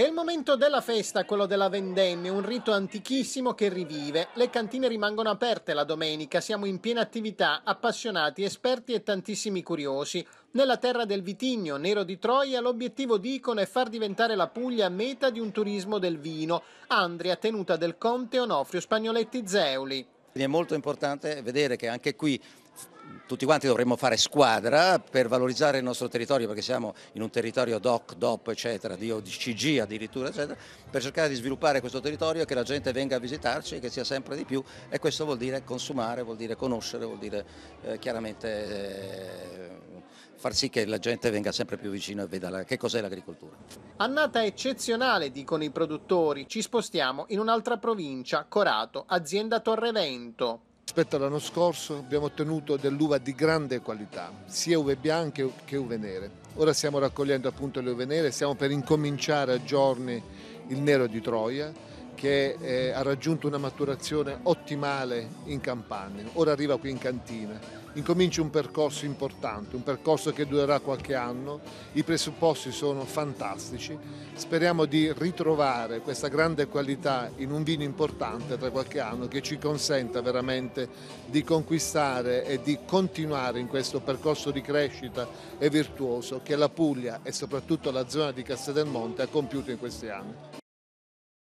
È il momento della festa, quello della vendemmia, un rito antichissimo che rivive. Le cantine rimangono aperte la domenica, siamo in piena attività, appassionati, esperti e tantissimi curiosi. Nella terra del vitigno, Nero di Troia, l'obiettivo dicono è far diventare la Puglia meta di un turismo del vino. Andria, tenuta del conte Onofrio Spagnoletti Zeuli. È molto importante vedere che anche qui tutti quanti dovremmo fare squadra per valorizzare il nostro territorio, perché siamo in un territorio DOC, DOP, eccetera, di CG addirittura, eccetera, per cercare di sviluppare questo territorio e che la gente venga a visitarci e che sia sempre di più e questo vuol dire consumare, vuol dire conoscere, vuol dire eh, chiaramente eh, far sì che la gente venga sempre più vicino e veda la, che cos'è l'agricoltura. Annata eccezionale, dicono i produttori, ci spostiamo in un'altra provincia, Corato, azienda Torrevento rispetto all'anno scorso abbiamo ottenuto dell'uva di grande qualità, sia uve bianche che uve nere. Ora stiamo raccogliendo appunto le uve nere, stiamo per incominciare a giorni il nero di Troia che eh, ha raggiunto una maturazione ottimale in Campania, ora arriva qui in cantina. Incomincia un percorso importante, un percorso che durerà qualche anno, i presupposti sono fantastici, speriamo di ritrovare questa grande qualità in un vino importante tra qualche anno che ci consenta veramente di conquistare e di continuare in questo percorso di crescita e virtuoso che la Puglia e soprattutto la zona di Castel del Monte ha compiuto in questi anni.